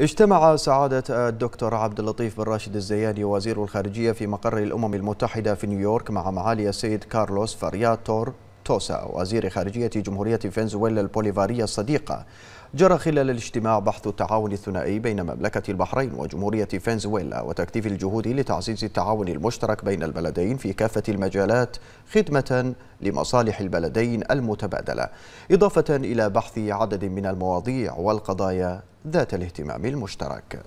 اجتمع سعادة الدكتور عبد اللطيف بن راشد الزياني وزير الخارجية في مقر الأمم المتحدة في نيويورك مع معالي السيد كارلوس فرياتور توسا وزير خارجية جمهورية فنزويلا البوليفارية الصديقة جرى خلال الاجتماع بحث التعاون الثنائي بين مملكة البحرين وجمهورية فنزويلا وتكثيف الجهود لتعزيز التعاون المشترك بين البلدين في كافة المجالات خدمة لمصالح البلدين المتبادلة إضافة إلى بحث عدد من المواضيع والقضايا ذات الاهتمام المشترك